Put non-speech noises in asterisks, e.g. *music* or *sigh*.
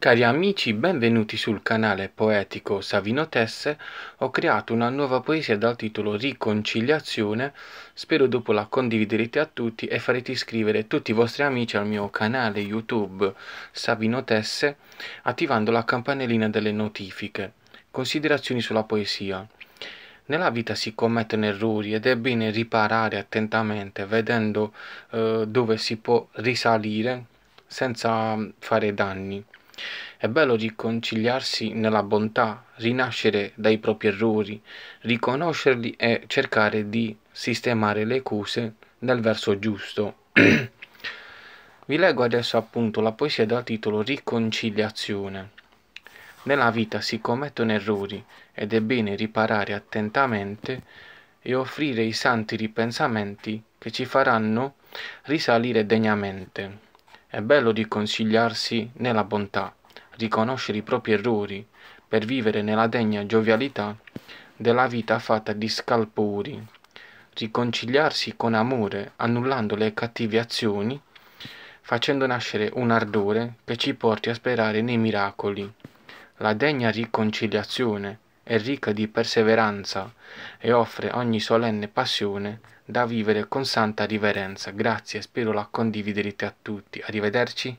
Cari amici, benvenuti sul canale poetico Savino Tesse. Ho creato una nuova poesia dal titolo Riconciliazione. Spero dopo la condividerete a tutti e farete iscrivere tutti i vostri amici al mio canale YouTube Savino Tesse attivando la campanellina delle notifiche. Considerazioni sulla poesia. Nella vita si commettono errori ed è bene riparare attentamente vedendo eh, dove si può risalire senza mm, fare danni. È bello riconciliarsi nella bontà, rinascere dai propri errori, riconoscerli e cercare di sistemare le cose nel verso giusto. *clears throat* Vi leggo adesso appunto la poesia dal titolo Riconciliazione. Nella vita si commettono errori ed è bene riparare attentamente e offrire i santi ripensamenti che ci faranno risalire degnamente. È bello di consigliarsi nella bontà, riconoscere i propri errori, per vivere nella degna giovialità della vita fatta di scalpori, riconciliarsi con amore, annullando le cattive azioni, facendo nascere un ardore che ci porti a sperare nei miracoli. La degna riconciliazione è ricca di perseveranza e offre ogni solenne passione da vivere con santa riverenza. Grazie, spero la condividerete a tutti. Arrivederci.